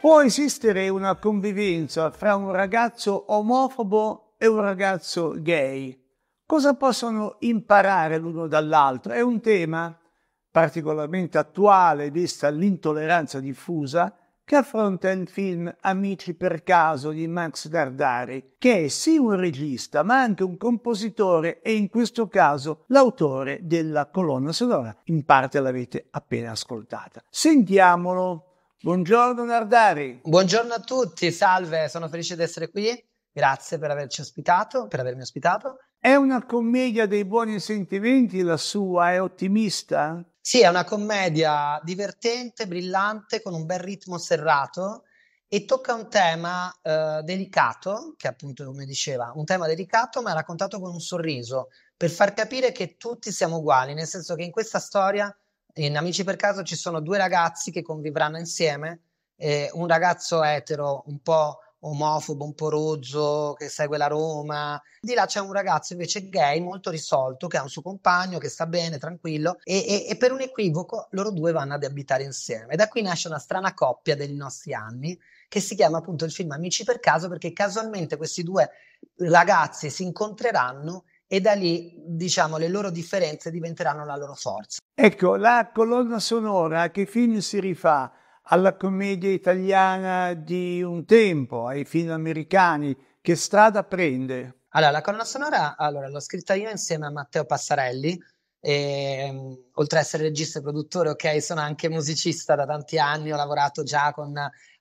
Può esistere una convivenza fra un ragazzo omofobo e un ragazzo gay? Cosa possono imparare l'uno dall'altro? È un tema particolarmente attuale vista l'intolleranza diffusa che affronta il film Amici per caso di Max Gardari, che è sì un regista ma anche un compositore e in questo caso l'autore della colonna sonora. In parte l'avete appena ascoltata. Sentiamolo. Buongiorno Gardari. Buongiorno a tutti, salve, sono felice di essere qui. Grazie per averci ospitato, per avermi ospitato. È una commedia dei buoni sentimenti la sua, è ottimista? Sì, è una commedia divertente, brillante, con un bel ritmo serrato e tocca un tema eh, delicato, che appunto come diceva, un tema delicato ma raccontato con un sorriso, per far capire che tutti siamo uguali, nel senso che in questa storia, in Amici per caso, ci sono due ragazzi che convivranno insieme, eh, un ragazzo etero un po' omofobo, un po' rozzo, che segue la Roma. Di là c'è un ragazzo invece gay, molto risolto, che ha un suo compagno, che sta bene, tranquillo, e, e, e, per un equivoco loro due vanno ad abitare insieme. da qui nasce una strana coppia dei nostri anni, che si chiama appunto il film Amici per caso, perché casualmente questi due ragazzi si incontreranno e da lì, diciamo, le loro differenze diventeranno la loro forza. Ecco, la colonna sonora che film si rifà? alla commedia italiana di un tempo, ai film americani, che strada prende? Allora, la colonna sonora allora, l'ho scritta io insieme a Matteo Passarelli, e, ehm, oltre ad essere regista e produttore, ok, sono anche musicista da tanti anni, ho lavorato già con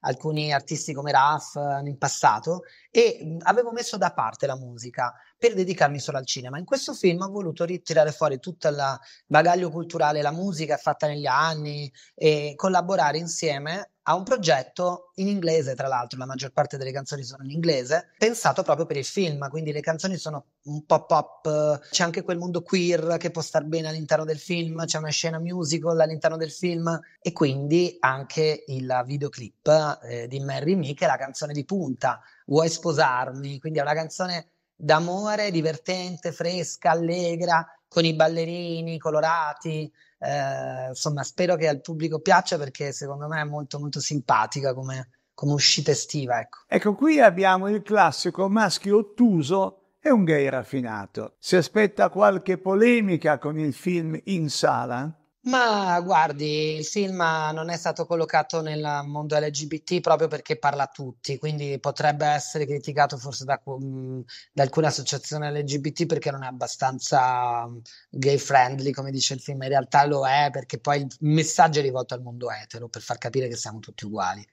alcuni artisti come Raf eh, in passato e avevo messo da parte la musica per dedicarmi solo al cinema. In questo film ho voluto ritirare fuori tutto il bagaglio culturale, la musica fatta negli anni e collaborare insieme ha un progetto in inglese, tra l'altro, la maggior parte delle canzoni sono in inglese, pensato proprio per il film, quindi le canzoni sono un po' pop, c'è anche quel mondo queer che può star bene all'interno del film, c'è una scena musical all'interno del film e quindi anche il videoclip eh, di Mary Me che è la canzone di punta, Vuoi sposarmi, quindi è una canzone d'amore, divertente, fresca, allegra, con i ballerini colorati, eh, insomma spero che al pubblico piaccia perché secondo me è molto molto simpatica come, come uscita estiva. Ecco. ecco, qui abbiamo il classico maschio ottuso e un gay raffinato. Si aspetta qualche polemica con il film in sala? Ma guardi, il film non è stato collocato nel mondo LGBT proprio perché parla a tutti, quindi potrebbe essere criticato forse da, mm, da alcune associazioni LGBT perché non è abbastanza mm, gay friendly, come dice il film. In realtà lo è perché poi il messaggio è rivolto al mondo etero per far capire che siamo tutti uguali.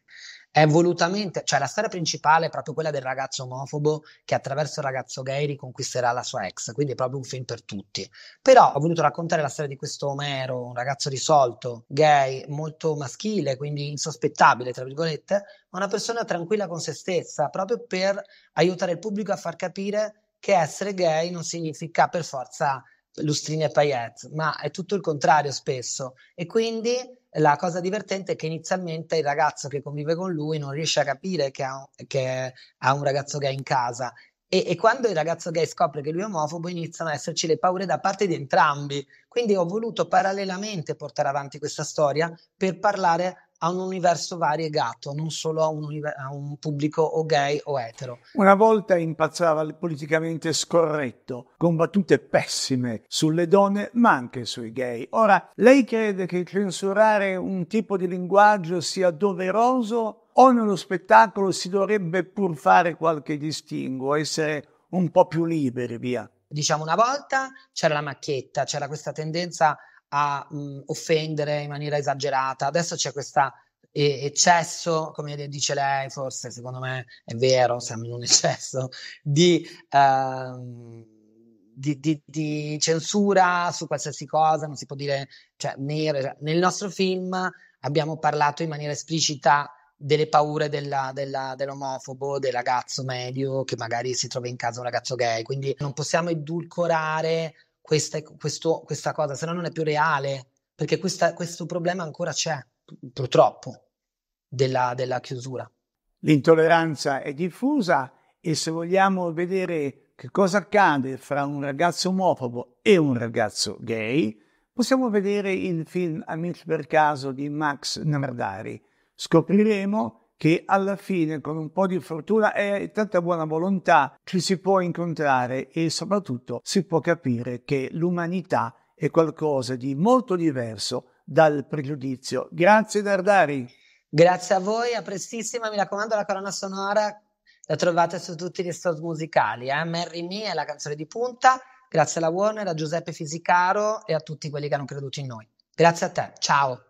È volutamente, cioè la storia principale è proprio quella del ragazzo omofobo che attraverso il ragazzo gay riconquisterà la sua ex, quindi è proprio un film per tutti. Però ho voluto raccontare la storia di questo Omero, un ragazzo risolto, gay, molto maschile, quindi insospettabile, tra virgolette, ma una persona tranquilla con se stessa, proprio per aiutare il pubblico a far capire che essere gay non significa per forza lustrini e paillette, ma è tutto il contrario spesso. E quindi la cosa divertente è che inizialmente il ragazzo che convive con lui non riesce a capire che ha, che ha un ragazzo gay in casa e, e, quando il ragazzo gay scopre che lui è omofobo iniziano ad esserci le paure da parte di entrambi. Quindi ho voluto parallelamente portare avanti questa storia per parlare a un universo variegato, non solo a un, a un pubblico o gay o etero. Una volta impazzava il politicamente scorretto, con battute pessime sulle donne ma anche sui gay. Ora, lei crede che censurare un tipo di linguaggio sia doveroso o nello spettacolo si dovrebbe pur fare qualche distinguo, essere un po' più liberi, via? Diciamo una volta c'era la macchietta, c'era questa tendenza a mh, mm, offendere in maniera esagerata. Adesso c'è questo eccesso, come dice lei, forse secondo me è vero, siamo in un eccesso di, uh, di, di, di censura su qualsiasi cosa, non si può dire cioè, nero. Nel nostro film abbiamo parlato in maniera esplicita delle paure della, della, dell'omofobo, del ragazzo medio che magari si trova in casa un ragazzo gay, quindi non possiamo edulcorare questa, questo, questa cosa, se no non è più reale, perché questa, questo problema ancora c'è, purtroppo, della, della chiusura. L'intolleranza è diffusa e se vogliamo vedere che cosa accade fra un ragazzo omofobo e un ragazzo gay, possiamo vedere il film Amici per caso di Max Nardari. Scopriremo che alla fine con un po' di fortuna e tanta buona volontà ci si può incontrare e soprattutto si può capire che l'umanità è qualcosa di molto diverso dal pregiudizio. Grazie Dardari. Grazie a voi, a prestissima, mi raccomando la colonna sonora la trovate su tutti gli store musicali, eh? Merry Me è la canzone di punta, grazie alla Warner, a Giuseppe Fisicaro e a tutti quelli che hanno creduto in noi. Grazie a te, ciao.